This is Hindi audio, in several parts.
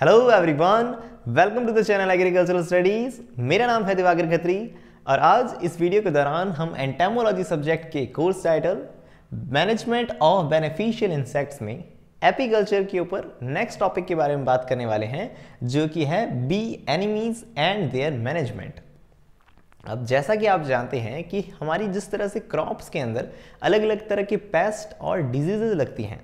hello everyone welcome to the channel agricultural studies मेरा नाम है दिवाकर खत्री और आज इस वीडियो के दौरान हम एंटेमोलॉजी सब्जेक्ट के course title management of beneficial insects में एपीकल्चर के ऊपर नेक्स्ट टॉपिक के बारे में बात करने वाले हैं जो कि है bee enemies and their management अब जैसा कि आप जानते हैं कि हमारी जिस तरह से क्रॉप्स के अंदर अलग अलग तरह के पेस्ट और डिजीजेज लगती हैं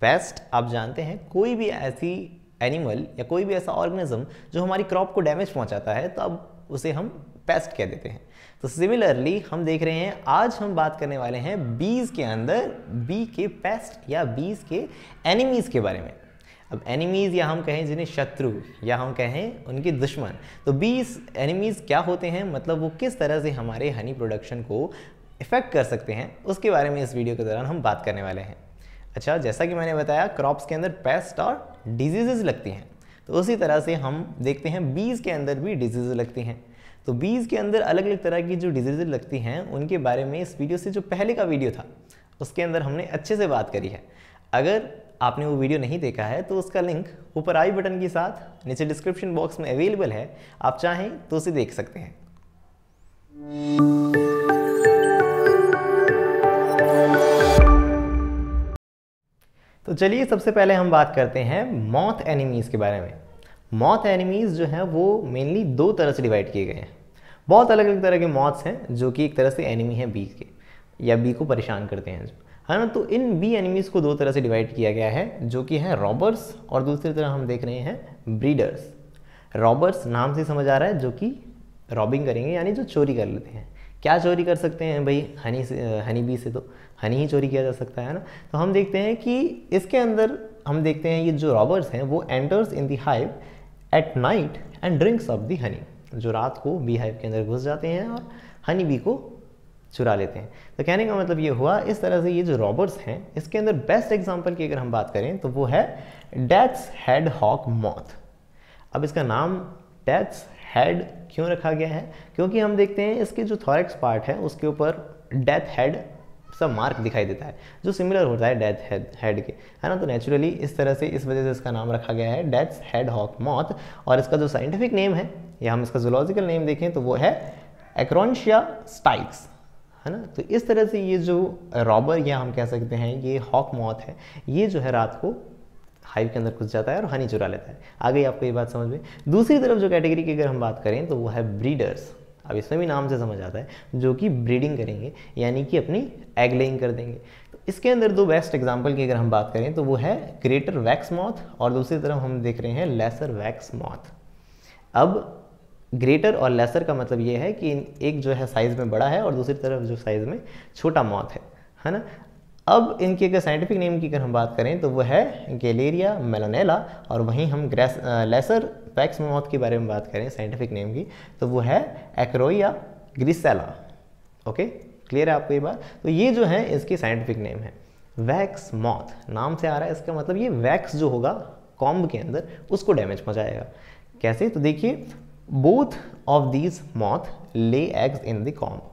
पेस्ट आप जानते हैं कोई भी ऐसी एनिमल या कोई भी ऐसा ऑर्गेनिज्म जो हमारी क्रॉप को डैमेज पहुंचाता है तो अब उसे हम पेस्ट कह देते हैं तो सिमिलरली हम देख रहे हैं आज हम बात करने वाले हैं बीज के अंदर बी के पेस्ट या बीज के एनिमीज़ के बारे में अब एनिमीज़ या हम कहें जिन्हें शत्रु या हम कहें उनके दुश्मन तो बीज एनिमीज़ क्या होते हैं मतलब वो किस तरह से हमारे हनी प्रोडक्शन को इफ़ेक्ट कर सकते हैं उसके बारे में इस वीडियो के दौरान हम बात करने वाले हैं अच्छा जैसा कि मैंने बताया क्रॉप्स के अंदर पेस्ट और डिजीज़ लगती हैं तो उसी तरह से हम देखते हैं बीज के अंदर भी डिजीज़ लगती हैं तो बीज के अंदर अलग अलग तरह की जो डिजीजे लगती हैं उनके बारे में इस वीडियो से जो पहले का वीडियो था उसके अंदर हमने अच्छे से बात करी है अगर आपने वो वीडियो नहीं देखा है तो उसका लिंक ऊपर आई बटन के साथ नीचे डिस्क्रिप्शन बॉक्स में अवेलेबल है आप चाहें तो उसे देख सकते हैं तो चलिए सबसे पहले हम बात करते हैं मॉथ एनिमीज़ के बारे में मॉथ एनिमीज़ जो हैं वो मेनली दो तरह से डिवाइड किए गए हैं बहुत अलग अलग तरह के मॉथ्स हैं जो कि एक तरह से एनिमी हैं बी के या बी को परेशान करते हैं जो है ना तो इन बी एनिमीज़ को दो तरह से डिवाइड किया गया है जो कि है रॉबर्स और दूसरी तरह हम देख रहे हैं ब्रीडर्स रॉबर्स नाम से समझ आ रहा है जो कि रॉबिंग करेंगे यानी जो चोरी कर लेते हैं क्या चोरी कर सकते हैं भाई हनी से हनी बी से तो हनी ही चोरी किया जा सकता है ना तो हम देखते हैं कि इसके अंदर हम देखते हैं ये जो रॉबर्स हैं वो enters in the hive at night and drinks of the honey जो रात को बी हाइव के अंदर घुस जाते हैं और हनी बी को चुरा लेते हैं तो कहने का मतलब ये हुआ इस तरह से ये जो रॉबर्स हैं इसके अंदर बेस्ट एग्जाम्पल की अगर हम बात करें तो वो है डेथ्स हेड हॉक मॉथ अब इसका नाम डेथ्स हेड क्यों रखा गया है क्योंकि हम देखते हैं इसके जो थॉरेक्स पार्ट है उसके ऊपर डेथ हेड सब मार्क दिखाई देता है जो सिमिलर होता है डेथ हेड हेड के है ना तो नेचुरली इस तरह से इस वजह से इसका नाम रखा गया है डेथ हेड हॉक मॉथ और इसका जो साइंटिफिक नेम है या हम इसका जोलॉजिकल नेम देखें तो वो है एक्रॉन्शिया स्टाइक्स है ना तो इस तरह से ये जो रॉबर या हम कह सकते हैं ये हॉक मॉथ है ये जो है रात को हाइव के अंदर घुस जाता है और हनी चुरा लेता है आगे आपको ये बात समझ में दूसरी तरफ जो कैटेगरी की अगर हम बात करें तो वो है ब्रीडर्स अब इसमें भी नाम से समझ आता है जो कि ब्रीडिंग करेंगे यानी कि अपनी एग लेइंग कर देंगे तो इसके अंदर दो बेस्ट एग्जाम्पल की अगर हम बात करें तो वो है ग्रेटर वैक्स मॉथ और दूसरी तरफ हम देख रहे हैं लेसर वैक्स मॉथ अब ग्रेटर और लेसर का मतलब ये है कि एक जो है साइज़ में बड़ा है और दूसरी तरफ जो साइज़ में छोटा मॉथ है है ना अब इनकी अगर साइंटिफिक नेम की अगर हम बात करें तो वो है गेलेरिया मेलोनेला और वहीं हम ग्रेस लेसर पैक्स मौत के बारे में बात करें साइंटिफिक नेम की तो वो है एक्रोइया ग्रिसेला ओके क्लियर है आपको ये बात तो ये जो है इसकी साइंटिफिक नेम है वैक्स मौत नाम से आ रहा है इसका मतलब ये वैक्स जो होगा कॉम्ब के अंदर उसको डैमेज पहुँचाएगा कैसे तो देखिए both of these moth lay eggs in the comb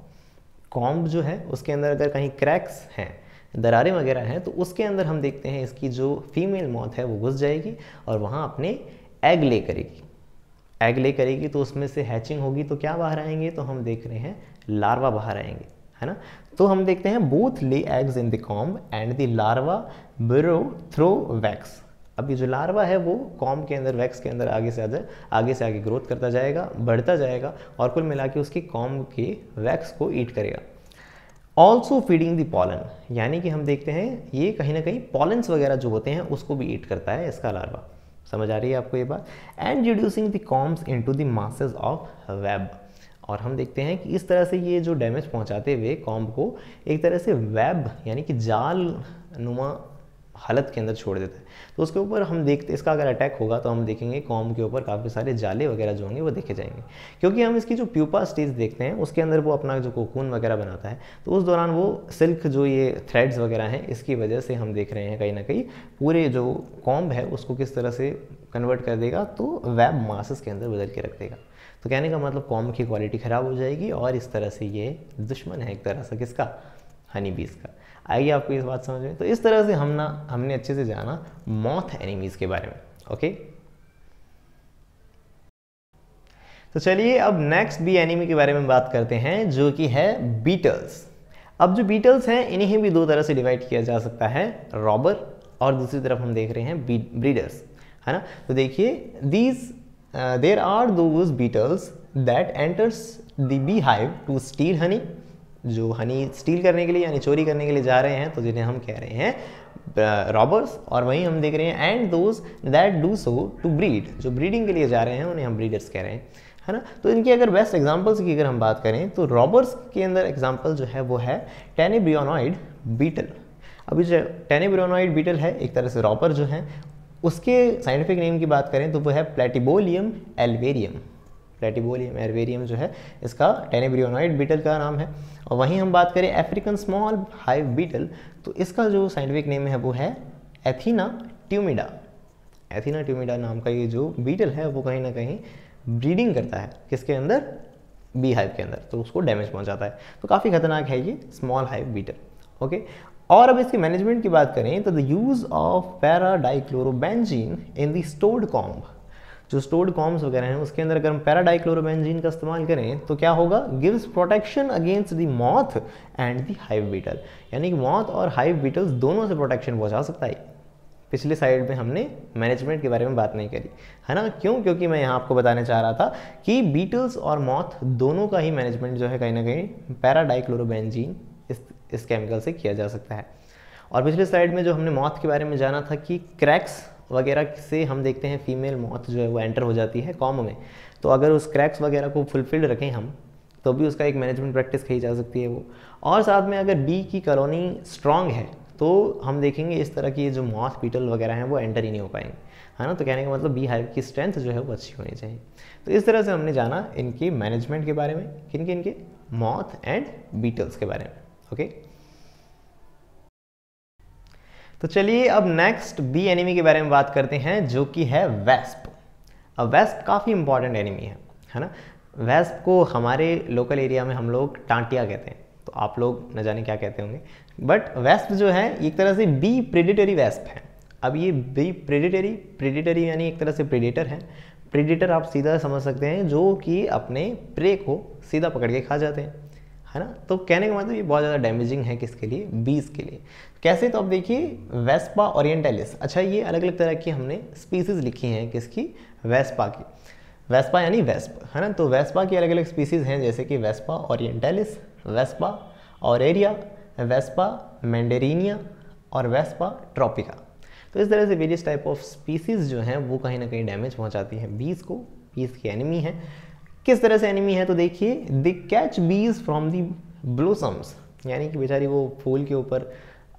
comb जो है उसके अंदर अगर कहीं क्रैक्स हैं दरारें वगैरह हैं तो उसके अंदर हम देखते हैं इसकी जो फीमेल मौत है वो घुस जाएगी और वहाँ अपने एग ले करेगी एग ले करेगी तो उसमें से हैचिंग होगी तो क्या बाहर आएंगे तो हम देख रहे हैं लार्वा बाहर आएंगे है ना तो हम देखते हैं both lay eggs in the comb and the larva burrow through wax अब ये जो लार्वा है वो कॉम के अंदर वैक्स के अंदर आगे से आगे आगे से आगे ग्रोथ करता जाएगा बढ़ता जाएगा और कुल मिला के उसकी कॉम के वैक्स को ईट करेगा ऑल्सो फीडिंग दी पॉलन यानी कि हम देखते हैं ये कहीं ना कहीं पॉलन्स वगैरह जो होते हैं उसको भी ईट करता है इसका लार्वा समझ आ रही है आपको ये बात and reducing the combs into the masses of web और हम देखते हैं कि इस तरह से ये जो डैमेज पहुंचाते हुए कॉम्ब को एक तरह से वेब यानी कि जाल नुमा हालत के अंदर छोड़ देता है तो उसके ऊपर हम देखते इसका अगर अटैक होगा तो हम देखेंगे कॉम के ऊपर काफ़ी सारे जाले वगैरह जो होंगे वो देखे जाएंगे क्योंकि हम इसकी जो प्यूपा स्टेज देखते हैं उसके अंदर वो अपना जो कोकून वगैरह बनाता है तो उस दौरान वो सिल्क जो ये थ्रेड्स वगैरह हैं इसकी वजह से हम देख रहे हैं कहीं ना कहीं पूरे जो कॉम्ब है उसको किस तरह से कन्वर्ट कर देगा तो वेब मासस के अंदर बदल के रख देगा तो कहने का मतलब कॉम की क्वालिटी ख़राब हो जाएगी और इस तरह से ये दुश्मन है एक तरह से किसका हनी बीज का आएगी आपको इस बात समझ में तो इस तरह से हम ना हमने अच्छे से जाना मॉथ एनिमीज़ के बारे में ओके तो चलिए अब नेक्स्ट बी एनिमी के बारे में बात करते हैं जो कि है बीटल्स अब जो बीटल्स हैं इन्हें भी दो तरह से डिवाइड किया जा सकता है रॉबर और दूसरी तरफ हम देख रहे हैं ब्रीडर्स है ना तो देखिए these there are two beetles that enters the bee hive to steal honey जो हनी स्टील करने के लिए यानी चोरी करने के लिए जा रहे हैं तो जिन्हें हम कह रहे हैं रॉबर्स uh, और वहीं हम देख रहे हैं and those that do so to breed जो ब्रीडिंग के लिए जा रहे हैं उन्हें हम ब्रीडर्स कह रहे हैं है ना तो इनकी अगर बेस्ट एग्जाम्पल्स की अगर हम बात करें तो रॉबर्स के अंदर एग्जाम्पल जो है वो है टेनेब्रियोनॉइड बीटल अभी जो टेनेब्रियोनॉइड बीटल है एक तरह से रॉबर जो है उसके साइंटिफिक नेम की बात करें तो वो है प्लेटिबोलियम एल्वेरियम प्लेटिबोलियम एरवेरियम जो है इसका टेनेब्रियोनाइट बीटल का नाम है और वहीं हम बात करें अफ्रीकन स्मॉल हाइव बीटल तो इसका जो साइंटिफिक नेम है वो है एथीना ट्यूमिडा एथीना ट्यूमिडा नाम का ये जो बीटल है वो कहीं ना कहीं ब्रीडिंग करता है किसके अंदर बी हाइव के अंदर तो उसको डैमेज पहुंचाता है तो काफ़ी खतरनाक है ये स्मॉल हाइव बीटल ओके और अब इसके मैनेजमेंट की बात करें तो the use of paradichlorobenzene in the stored comb जो स्टोर्ड कॉम्स वगैरह हैं उसके अंदर अगर हम पैराडाइक्लोरोबेंजीन का इस्तेमाल करें तो क्या होगा gives protection against the moth and the hive beetle यानी कि मॉथ और हाइव बीटल्स दोनों से प्रोटेक्शन पहुंचा सकता है पिछले साइड में हमने मैनेजमेंट के बारे में बात नहीं करी है ना क्यों क्योंकि मैं यहाँ आपको बताने चाह रहा था कि बीटल्स और मॉथ दोनों का ही मैनेजमेंट जो है कहीं ना कहीं पैराडाइक्लोरोबेंजीन इस इस केमिकल से किया जा सकता है और पिछले स्लाइड में जो हमने मौत के बारे में जाना था कि क्रैक्स वगैरह से हम देखते हैं फीमेल मौत जो है वो एंटर हो जाती है कॉम में तो अगर उस क्रैक्स वगैरह को फुलफिल्ड रखें हम तो भी उसका एक मैनेजमेंट प्रैक्टिस कही जा सकती है वो और साथ में अगर बी की कॉलोनी स्ट्रांग है तो हम देखेंगे इस तरह की जो मॉथ पीटल वगैरह हैं वो एंटर ही नहीं हो पाएंगे है ना तो कहने का मतलब बी हाइव की स्ट्रेंथ जो है वो अच्छी होनी चाहिए तो इस तरह से हमने जाना इनकी मैनेजमेंट के बारे में किन किन के मॉथ एंड बीटल्स के बारे में ओके तो चलिए अब नेक्स्ट बी एनिमी के बारे में बात करते हैं जो कि है वेस्प अब वेस्प काफ़ी इंपॉर्टेंट एनिमी है है ना वेस्प को हमारे लोकल एरिया में हम लोग टांटिया कहते हैं तो आप लोग न जाने क्या कहते होंगे बट वेस्प जो है एक तरह से बी प्रेडिटरी वेस्प है अब ये बी प्रेडिटरी प्रेडिटरी यानी एक तरह से प्रेडिटर है प्रेडिटर आप सीधा समझ सकते हैं जो कि अपने प्रे को सीधा पकड़ के खा जाते हैं है ना तो कहने का मतलब ये बहुत ज़्यादा डैमेजिंग है किसके लिए बीज के लिए कैसे तो आप देखिए वेस्पा ओरिएंटलिस अच्छा ये अलग अलग तरह की हमने स्पीसीज़ लिखी हैं किसकी वेस्पा की वेस्पा यानी वेस्प है ना तो वेस्पा की अलग अलग स्पीसीज़ हैं जैसे कि वेस्पा ओरिएंटलिस वेस्पा और एरिया वेस्पा मैंडेरिनिया और वेस्पा ट्रॉपिका तो इस तरह से वेरियस टाइप ऑफ स्पीसीज़ जो हैं वो कहीं ना कहीं डैमेज पहुँचाती हैं बीज को बीज की एनिमी है किस तरह से एनिमी है तो देखिए the catch bees from the blossoms यानी कि बेचारी वो फूल के ऊपर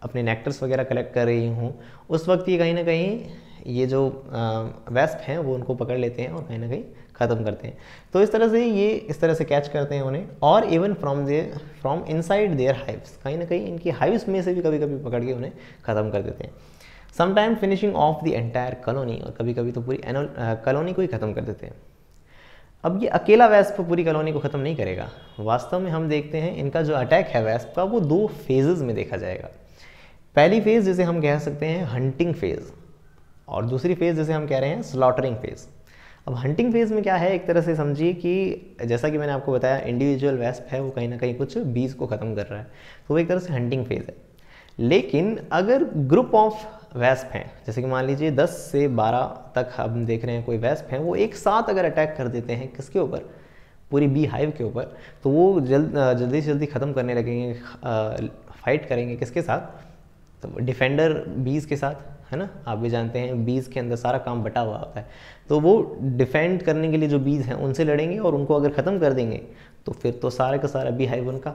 अपने नेक्टर्स वगैरह कलेक्ट कर रही हूँ उस वक्त ये कहीं ना कहीं ये जो वेस्प हैं वो उनको पकड़ लेते हैं और कहीं ना कहीं ख़त्म करते हैं तो इस तरह से ये इस तरह से कैच करते हैं उन्हें और even from they from inside their hives कहीं ना कहीं इनकी हाइव्स में से भी कभी कभी पकड़ के उन्हें ख़त्म कर देते हैं sometime finishing off the entire colony और कभी कभी तो पूरी कॉलोनी को ही ख़त्म कर देते हैं अब ये अकेला वैस्प पूरी कॉलोनी को ख़त्म नहीं करेगा वास्तव में हम देखते हैं इनका जो अटैक है वैस्प का वो दो फेजेस में देखा जाएगा पहली फेज़ जिसे हम कह सकते हैं हंटिंग फेज़ और दूसरी फेज़ जिसे हम कह रहे हैं स्लॉटरिंग फेज़ अब हंटिंग फेज़ में क्या है एक तरह से समझिए कि जैसा कि मैंने आपको बताया इंडिविजुअल वैस्प है वो कहीं ना कहीं कुछ बीज को ख़त्म कर रहा है तो वो एक तरह से हंटिंग फेज़ है लेकिन अगर ग्रुप ऑफ वैस्प हैं जैसे कि मान लीजिए 10 से 12 तक हम देख रहे हैं कोई वैस्प हैं वो एक साथ अगर अटैक कर देते हैं किसके ऊपर पूरी बी हाइव के ऊपर तो वो जल्द जल्दी से जल्दी ख़त्म करने लगेंगे फाइट करेंगे किसके साथ तो डिफेंडर बीज के साथ है ना आप भी जानते हैं बीज के अंदर सारा काम बटा हुआ होता है तो वो डिफेंड करने के लिए जो बीज हैं उनसे लड़ेंगे और उनको अगर ख़त्म कर देंगे तो फिर तो सारा का सारा बी हाइव उनका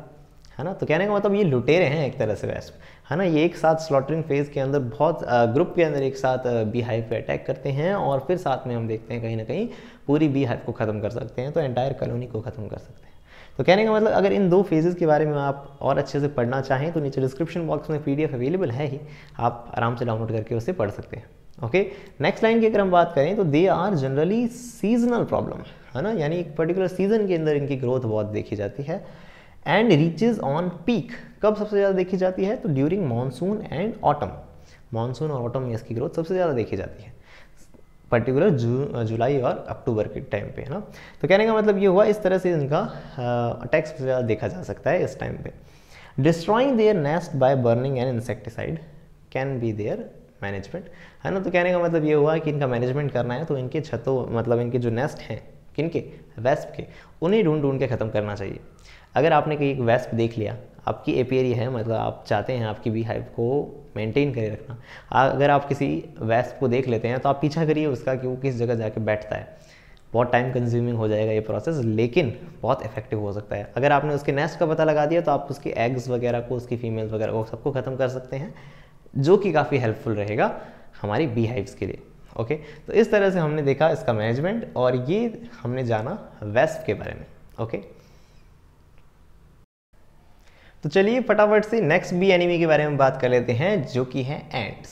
है ना तो कहने का मतलब ये लुटेरे हैं एक तरह से वैस्प है ना ये एक साथ स्लॉटरिंग फेज़ के अंदर बहुत ग्रुप के अंदर एक साथ बी हाइव पे अटैक करते हैं और फिर साथ में हम देखते हैं कहीं ना कहीं पूरी बी हाइव को ख़त्म कर सकते हैं तो एंटायर कॉलोनी को ख़त्म कर सकते हैं तो कहने का मतलब अगर इन दो फेजेस के बारे में आप और अच्छे से पढ़ना चाहें तो नीचे डिस्क्रिप्शन बॉक्स में पीडीएफ अवेलेबल है ही आप आराम से डाउनलोड करके उसे पढ़ सकते हैं ओके नेक्स्ट लाइन की अगर हम बात करें तो they are generally seasonal problem है ना यानी एक पर्टिकुलर सीजन के अंदर इनकी ग्रोथ बहुत देखी जाती है एंड रीचेज ऑन पीक कब सबसे ज़्यादा देखी जाती है तो during monsoon and autumn monsoon और ऑटम में इसकी ग्रोथ सबसे ज़्यादा देखी जाती है पर्टिकुलर जू जुलाई और अक्टूबर के टाइम पे है ना तो कहने का मतलब ये हुआ इस तरह से इनका अटैक uh, सबसे ज़्यादा देखा जा सकता है इस टाइम पे destroying their nest by burning and insecticide can be their management है ना तो कहने का मतलब ये हुआ कि इनका मैनेजमेंट करना है तो इनके छतों मतलब इनके जो नेस्ट हैं किनके वेस्ट के उन्हें ढूंढ ढूंढ के ख़त्म करना चाहिए अगर आपने कोई एक वेस्प देख लिया आपकी एपियरी है मतलब आप चाहते हैं आपकी बी हाइव को मेंटेन करे रखना अगर आप किसी वेस्प को देख लेते हैं तो आप पीछा करिए उसका कि वो किस जगह जाके बैठता है बहुत टाइम कंज्यूमिंग हो जाएगा ये प्रोसेस लेकिन बहुत इफेक्टिव हो सकता है अगर आपने उसके नेस्ट का पता लगा दिया तो आप उसके एग्स वगैरह को उसकी फीमेल्स वगैरह को सबको ख़त्म कर सकते हैं जो कि काफ़ी हेल्पफुल रहेगा हमारी बी हाइव्स के लिए ओके तो इस तरह से हमने देखा इसका मैनेजमेंट और ये हमने जाना वेस्प के बारे में ओके तो चलिए फटाफट से नेक्स्ट बी एनिमी के बारे में बात कर लेते हैं जो कि है एंट्स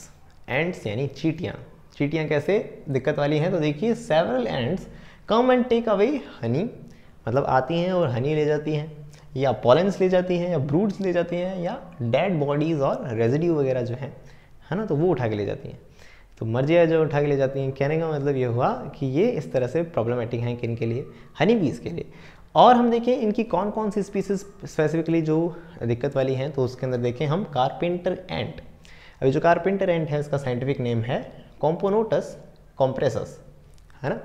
एंट्स यानी चीटियाँ चीटियाँ कैसे दिक्कत वाली हैं तो देखिए several ants come and take away honey मतलब आती हैं और हनी ले जाती हैं या पॉलेंस ले जाती हैं या ब्रूड्स ले जाती हैं या डेड बॉडीज़ और रेजिड्यू वगैरह जो हैं है ना तो वो उठा के ले जाती हैं तो मर्जियाँ जो उठा के ले जाती हैं कहने का मतलब ये हुआ कि ये इस तरह से प्रॉब्लमेटिक हैं किन के लिए हनी बीज के लिए और हम देखें इनकी कौन कौन सी स्पीसीज स्पेसिफिकली जो दिक्कत वाली हैं तो उसके अंदर देखें हम कारपेंटर एंट अभी जो कारपेंटर एंट है इसका साइंटिफिक नेम है कॉम्पोनोटस कॉम्प्रेसस है ना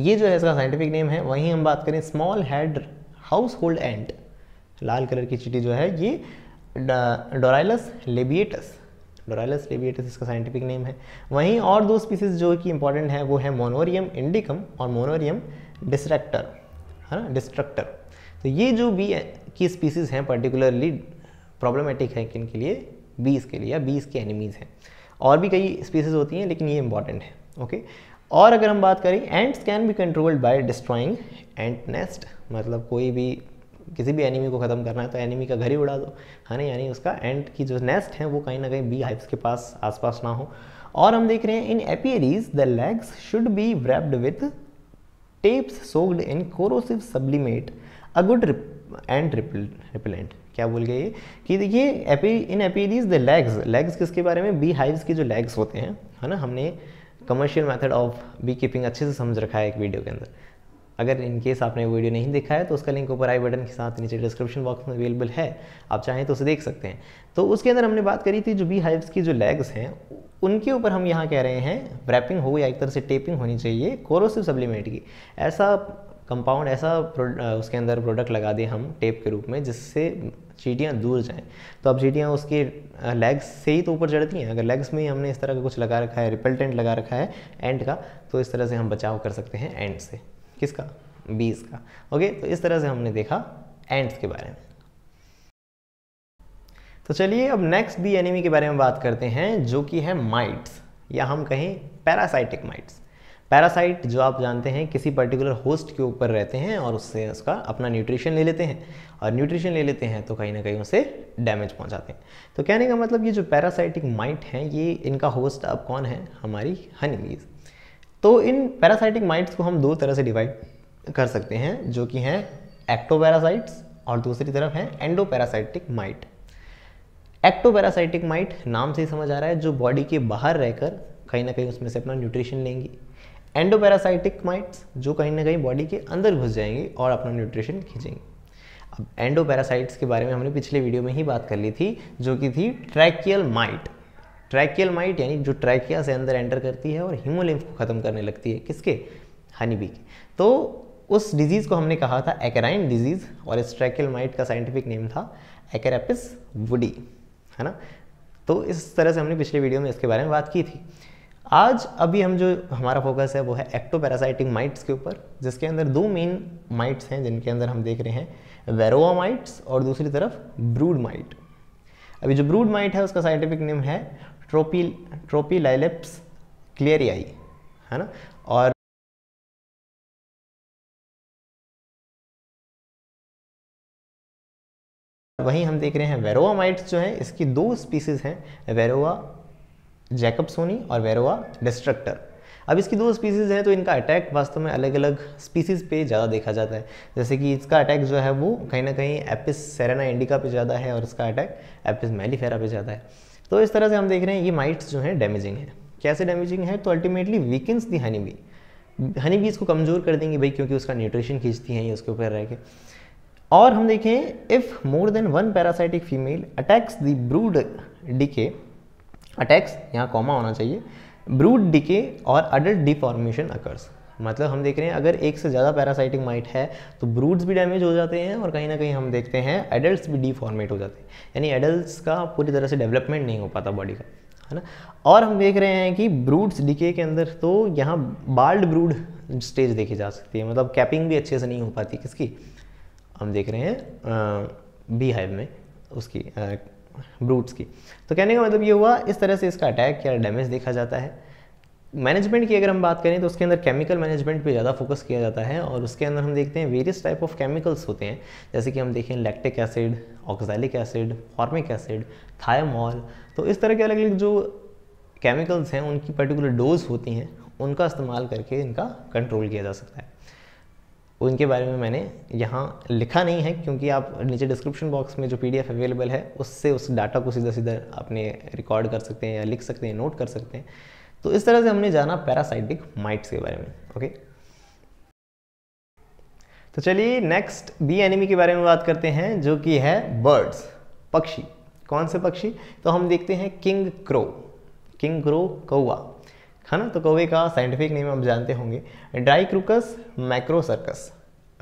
ये जो है इसका साइंटिफिक नेम है वहीं हम बात करें small head household ant लाल कलर की चिटी जो है ये डोराइलस लेबिएटस डोराइलस लेबिएटस इसका साइंटिफिक नेम है वहीं और दो स्पीसीज जो कि इंपॉर्टेंट है वो है मोनोरियम इंडिकम और मोनोरियम डिस्ट्रैक्टर है ना डिस्ट्रक्टर तो ये जो बी की स्पीसीज हैं पर्टिकुलरली प्रॉब्लमेटिक है किन के लिए बीज के लिए या बीस के एनिमीज़ हैं और भी कई स्पीसीज होती हैं लेकिन ये इंपॉर्टेंट है ओके और अगर हम बात करें ants can be controlled by destroying ant nest मतलब कोई भी किसी भी एनिमी को ख़त्म करना है तो एनिमी का घर ही उड़ा दो है हाँ ना यानी उसका एंड की जो नेस्ट है वो कहीं ना कहीं बी हाइप्स के पास आसपास ना हो और हम देख रहे हैं in apiaries the legs should be wrapped with tapes soaked in corrosive sublimate a good and repellent क्या बोल गए ये कि देखिए in apiaries the legs legs किसके बारे में बी हाइव्स के जो लेग्स होते हैं है ना हमने commercial method of beekeeping अच्छे से समझ रखा है एक वीडियो के अंदर अगर इन केस आपने वीडियो नहीं देखा है तो उसका लिंक ऊपर आई बटन के साथ नीचे डिस्क्रिप्शन बॉक्स में अवेलेबल है आप चाहें तो उसे देख सकते हैं तो उसके अंदर हमने बात करी थी जो बी हाइव्स की जो लेग्स हैं उनके ऊपर हम यहाँ कह रहे हैं रैपिंग हो या एक तरह से टेपिंग होनी चाहिए कोरोसिव सप्लीमेंट की ऐसा कंपाउंड ऐसा उसके अंदर प्रोडक्ट लगा दें हम टेप के रूप में जिससे चीटियाँ दूर जाएं तो अब चीटियाँ उसके लेग्स से ही तो ऊपर चढ़ती हैं अगर लेग्स में ही हमने इस तरह का कुछ लगा रखा है रिपेल्टेंट लगा रखा है एंड का तो इस तरह से हम बचाव कर सकते हैं एंड से किसका बीज का ओके तो इस तरह से हमने देखा एंड्स के बारे में तो चलिए अब नेक्स्ट बी एनिमी के बारे में बात करते हैं जो कि है माइट्स या हम कहें पैरासाइटिक माइट्स पैरासाइट जो आप जानते हैं किसी पर्टिकुलर होस्ट के ऊपर रहते हैं और उससे उसका अपना न्यूट्रिशन ले लेते हैं और न्यूट्रिशन ले लेते हैं तो कहीं ना कहीं उसे डैमेज पहुंचाते हैं तो कहने का मतलब ये जो पैरासाइटिक माइट हैं ये इनका होस्ट अब कौन है हमारी हनीबीज तो इन पैरासाइटिक माइट्स को हम दो तरह से डिवाइड कर सकते हैं जो कि हैं एक्टो पैरासाइट्स और दूसरी तरफ हैं endoparasitic mite ectoparasitic mite नाम से ही समझ आ रहा है जो बॉडी के बाहर रहकर कहीं ना कहीं उसमें से अपना न्यूट्रिशन लेंगी एंडोपैरासाइटिक माइट्स जो कहीं ना कहीं बॉडी के अंदर घुस जाएंगी और अपना न्यूट्रिशन खींचेंगी अब एंडोपैरासाइट्स के बारे में हमने पिछले वीडियो में ही बात कर ली थी जो कि थी ट्रैकियल माइट ट्रैकियल माइट यानी जो ट्रैकिया से अंदर एंटर करती है और हिमोलिम्फ को ख़त्म करने लगती है किसके हनीबी के तो उस डिजीज़ को हमने कहा था एकराइन डिजीज़ और इस ट्रैकियल माइट का साइंटिफिक नेम था एकरापिस वुडी है ना तो इस तरह से हमने पिछले वीडियो में इसके बारे में बात की थी आज अभी हम जो हमारा फोकस है वो है एक्टोपैरासाइटिक माइट्स के ऊपर जिसके अंदर दो मेन माइट्स हैं जिनके अंदर हम देख रहे हैं वेरोवा माइट्स और दूसरी तरफ ब्रूड माइट अभी जो ब्रूड माइट है उसका साइंटिफिक नेम है ट्रोपी ट्रोपीलाइलेप्स क्लियरियाई है ना और तो वहीं हम देख रहे हैं वेरोवा माइट्स जो हैं इसकी दो स्पीसीज हैं वेरोवा जैकबसोनी और वेरोवा डिस्ट्रक्टर अब इसकी दो स्पीसीज़ हैं तो इनका अटैक वास्तव में अलग अलग स्पीसीज़ पे ज़्यादा देखा जाता है जैसे कि इसका अटैक जो है वो कहीं ना कहीं एपिस सेरेना इंडिका पे ज़्यादा है और इसका अटैक एपिस मेलीफेरा पे ज़्यादा है तो इस तरह से हम देख रहे हैं ये माइट्स जो हैं डैमेजिंग है कैसे डैमेजिंग है तो ultimately weakens the honey bee honey bees को कमज़ोर कर देंगे भाई क्योंकि उसका न्यूट्रिशन खींचती हैं ये उसके ऊपर रह के और हम देखें if more than one parasitic female attacks the brood decay attacks यहाँ कॉमा होना चाहिए ब्रूड डिके और अडल्ट डिफॉर्मेशन अकर्स मतलब हम देख रहे हैं अगर एक से ज़्यादा पैरासाइटिक माइट है तो ब्रूड्स भी डैमेज हो जाते हैं और कहीं ना कहीं हम देखते हैं एडल्ट भी डिफॉर्मेट हो जाते हैं यानी एडल्ट का पूरी तरह से डेवलपमेंट नहीं हो पाता बॉडी का है ना और हम देख रहे हैं कि ब्रूड्स डिके के अंदर तो यहाँ बाल्ड ब्रूड स्टेज देखी जा सकती है मतलब कैपिंग भी अच्छे से नहीं हो पाती किसकी हम देख रहे हैं बी हाइव में उसकी ब्रूट्स की तो कहने का मतलब ये हुआ इस तरह से इसका अटैक या डैमेज देखा जाता है मैनेजमेंट की अगर हम बात करें तो उसके अंदर केमिकल मैनेजमेंट पे ज़्यादा फोकस किया जाता है और उसके अंदर हम देखते हैं वेरियस टाइप ऑफ केमिकल्स होते हैं जैसे कि हम देखें lactic acid oxalic acid formic acid thymol तो इस तरह के अलग अलग जो केमिकल्स हैं उनकी पर्टिकुलर डोज होती हैं उनका इस्तेमाल करके इनका कंट्रोल किया जा सकता है उनके बारे में मैंने यहाँ लिखा नहीं है क्योंकि आप नीचे डिस्क्रिप्शन बॉक्स में जो पी अवेलेबल है उससे उस डाटा को सीधा सीधा अपने रिकॉर्ड कर सकते हैं या लिख सकते हैं नोट कर सकते हैं तो इस तरह से हमने जाना पैरासाइटिक माइट्स के बारे में ओके तो चलिए नेक्स्ट बी एनिमी के बारे में बात करते हैं जो कि है बर्ड्स पक्षी कौन से पक्षी तो हम देखते हैं किंग क्रो किंग क्रो कौआ है ना तो कौवे का साइंटिफिक नेम आप जानते होंगे ड्राई क्रूकस मैक्रोसर्कस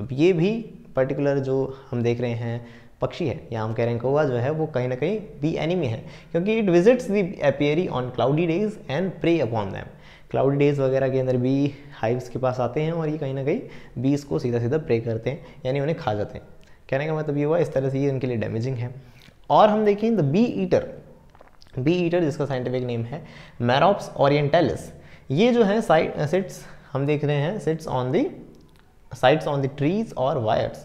अब ये भी पर्टिकुलर जो हम देख रहे हैं पक्षी है या हम कह रहे हैं कौवा जो है वो कहीं ना कहीं बी एनिमी है क्योंकि it visits the apiary on cloudy days and prey upon them cloudy days वगैरह के अंदर बी हाइव्स के पास आते हैं और ये कहीं ना कहीं बीज को सीधा सीधा प्रे करते हैं यानी उन्हें खा जाते हैं कहने का मतलब ये हुआ इस तरह से ये उनके लिए डैमेजिंग है और हम देखें the bee eater bee eater जिसका साइंटिफिक नेम है मैरोप्स ऑरियंटेलिस ये जो है साइट सिट्स हम देख रहे हैं sits on the sites on the trees और वायर्स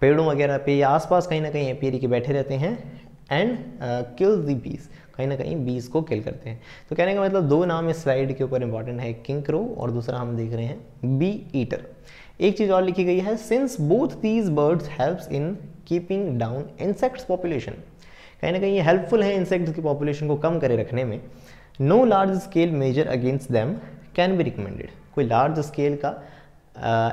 पेड़ों वगैरह पे या आसपास कहीं ना कहीं अपेरी के बैठे रहते हैं एंड किल द बीस कहीं ना कहीं बीस को किल करते हैं तो कहने का मतलब दो नाम इस स्लाइड के ऊपर इंपॉर्टेंट है किंग क्रो और दूसरा हम देख रहे हैं बी ईटर एक चीज़ और लिखी गई है since both these birds helps in keeping down insects population कहीं ना कहीं ये हेल्पफुल है इंसेक्ट्स की पॉपुलेशन को कम करे रखने में no large scale measure against them can be recommended कोई लार्ज स्केल का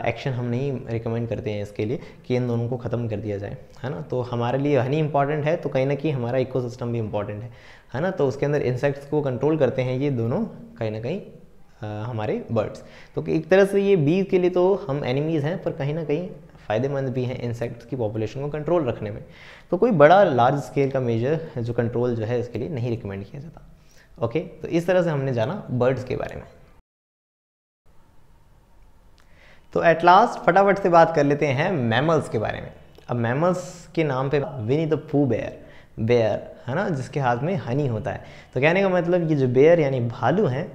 एक्शन uh, हम नहीं रिकमेंड करते हैं इसके लिए कि इन दोनों को ख़त्म कर दिया जाए है ना तो हमारे लिए हनी इंपॉर्टेंट है तो कहीं ना कहीं हमारा इकोसिस्टम भी इम्पॉर्टेंट है है ना तो उसके अंदर इंसेक्ट्स को कंट्रोल करते हैं ये दोनों कहीं ना कहीं आ, हमारे बर्ड्स तो एक तरह से ये बीज के लिए तो हम एनिमीज़ हैं पर कहीं ना कहीं फ़ायदेमंद भी हैं इंसेक्ट्स की पॉपुलेशन को कंट्रोल रखने में तो कोई बड़ा लार्ज स्केल का मेजर जो कंट्रोल जो है इसके लिए नहीं रिकमेंड किया जाता ओके तो इस तरह से हमने जाना बर्ड्स के बारे में तो एट लास्ट फटाफट से बात कर लेते हैं मैमल्स के बारे में अब मैमल्स के नाम पे Winnie the Pooh bear bear है ना जिसके हाथ में हनी होता है तो कहने का मतलब ये जो बेयर यानी भालू हैं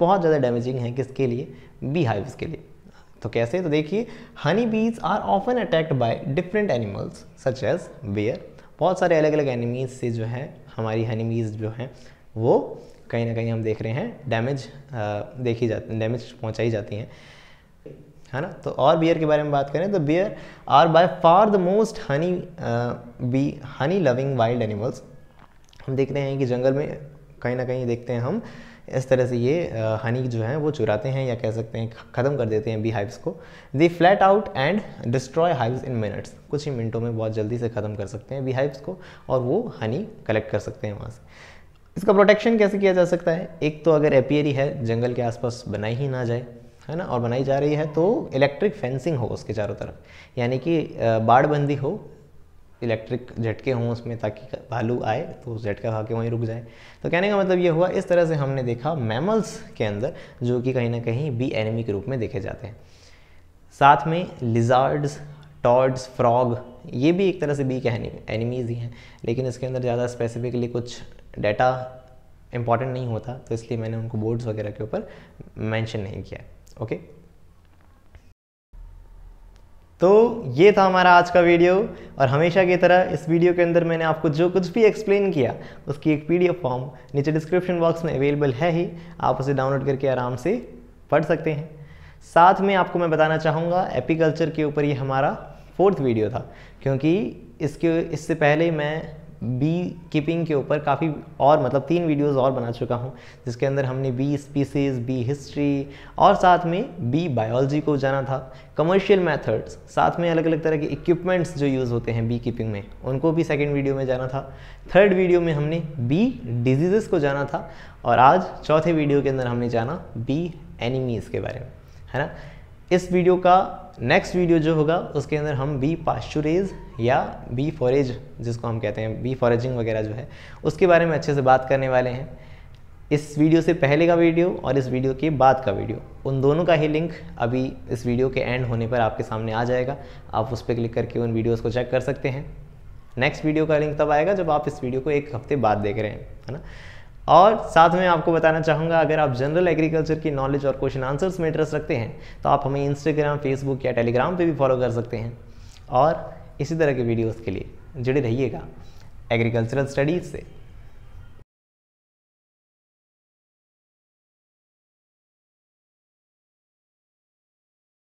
बहुत ज़्यादा डैमेजिंग है किसके लिए बी हाइव्स के लिए तो कैसे तो देखिए honey bees are often attacked by different animals such as bear बहुत सारे अलग अलग एनिमीज से जो है हमारी हनी बीज जो हैं वो कहीं ना कहीं हम देख रहे हैं डैमेज देखी जाती डैमेज पहुँचाई जाती हैं है ना तो और बियर के बारे में बात करें तो bear are by far the most honey bee honey loving wild animals हम देख रहे हैं कि जंगल में कहीं ना कहीं देखते हैं हम इस तरह से ये हनी जो है वो चुराते हैं या कह सकते हैं ख़त्म कर देते हैं बी हाइव्स को they flat out and destroy hives in minutes कुछ ही मिनटों में बहुत जल्दी से ख़त्म कर सकते हैं बी हाइव्स को और वो हनी कलेक्ट कर सकते हैं वहाँ से इसका प्रोटेक्शन कैसे किया जा सकता है एक तो अगर एपियरी है जंगल के आसपास बनाई ही ना जाए है ना और बनाई जा रही है तो इलेक्ट्रिक फेंसिंग हो उसके चारों तरफ यानी कि बाड़बंदी हो इलेक्ट्रिक झटके हों उसमें ताकि भालू आए तो उस झटका खा के वहीं रुक जाए तो कहने का मतलब ये हुआ इस तरह से हमने देखा मैमल्स के अंदर जो कि कहीं ना कहीं बी एनिमी के रूप में देखे जाते हैं साथ में लिजार्ड्स टॉड्स फ्रॉग ये भी एक तरह से बी के एनिमीज़ ही हैं लेकिन इसके अंदर ज़्यादा स्पेसिफिकली कुछ डाटा इंपॉर्टेंट नहीं होता तो इसलिए मैंने उनको बोर्ड्स वगैरह के ऊपर मेंशन नहीं किया ओके तो ये था हमारा आज का वीडियो और हमेशा की तरह इस वीडियो के अंदर मैंने आपको जो कुछ भी एक्सप्लेन किया उसकी एक पीडीएफ फॉर्म नीचे डिस्क्रिप्शन बॉक्स में अवेलेबल है ही आप उसे डाउनलोड करके आराम से पढ़ सकते हैं साथ में आपको मैं बताना चाहूँगा एपीकल्चर के ऊपर ये हमारा फोर्थ वीडियो था क्योंकि इसके इससे पहले मैं बी कीपिंग के ऊपर काफ़ी और मतलब तीन वीडियोस और बना चुका हूँ जिसके अंदर हमने बी स्पीसीज बी हिस्ट्री और साथ में बी बायोलॉजी को जाना था कमर्शियल मेथड्स साथ में अलग अलग तरह के इक्विपमेंट्स जो यूज़ होते हैं बी कीपिंग में उनको भी सेकेंड वीडियो में जाना था थर्ड वीडियो में हमने बी डिजीज़ को जाना था और आज चौथे वीडियो के अंदर हमने जाना बी एनिमीज़ के बारे में है ना इस वीडियो का नेक्स्ट वीडियो जो होगा उसके अंदर हम बी पाश्चुरेज या बी फॉरेज जिसको हम कहते हैं बी फॉरेजिंग वगैरह जो है उसके बारे में अच्छे से बात करने वाले हैं इस वीडियो से पहले का वीडियो और इस वीडियो के बाद का वीडियो उन दोनों का ही लिंक अभी इस वीडियो के एंड होने पर आपके सामने आ जाएगा आप उस पर क्लिक करके उन वीडियोज़ को चेक कर सकते हैं नेक्स्ट वीडियो का लिंक तब आएगा जब आप इस वीडियो को एक हफ्ते बाद देख रहे हैं है ना और साथ में आपको बताना चाहूँगा अगर आप जनरल एग्रीकल्चर की नॉलेज और क्वेश्चन आंसर्स में इंटरेस्ट रखते हैं तो आप हमें इंस्टाग्राम फेसबुक या टेलीग्राम पर भी फॉलो कर सकते हैं और इसी तरह के वीडियोज़ के लिए जुड़े रहिएगा एग्रीकल्चरल स्टडीज़ से